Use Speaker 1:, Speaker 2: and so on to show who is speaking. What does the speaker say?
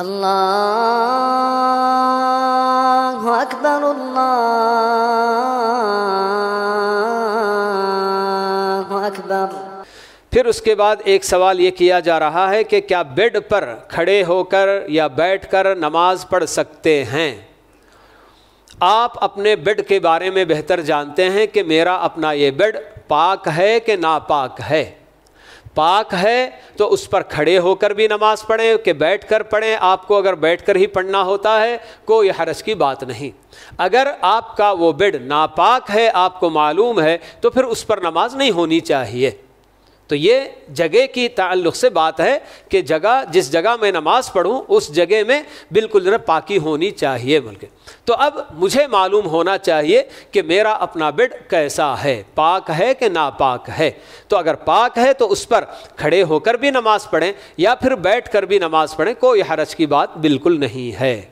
Speaker 1: الله أكبر الله أكبر
Speaker 2: फिर उसके बाद एक सवाल ये किया जा रहा है कि क्या बेड पर खड़े होकर या बैठकर नमाज पढ़ सकते हैं आप अपने बेड के बारे में बेहतर जानते हैं कि मेरा अपना ये बेड पाक है कि नापाक है पाक है तो उस पर खड़े होकर भी नमाज़ पढ़ें कि बैठ कर पढ़ें आपको अगर बैठ कर ही पढ़ना होता है कोई हरस की बात नहीं अगर आपका वो बेड नापाक है आपको मालूम है तो फिर उस पर नमाज नहीं होनी चाहिए तो ये जगह की ताल्लुक़ से बात है कि जगह जिस जगह मैं नमाज़ पढ़ूँ उस जगह में बिल्कुल ज़रा पाकि होनी चाहिए बल्कि तो अब मुझे मालूम होना चाहिए कि मेरा अपना बेड कैसा है पाक है कि नापाक है तो अगर पाक है तो उस पर खड़े होकर भी नमाज़ पढ़ें या फिर बैठ कर भी नमाज़ पढ़ें कोई हरज की बात बिल्कुल नहीं है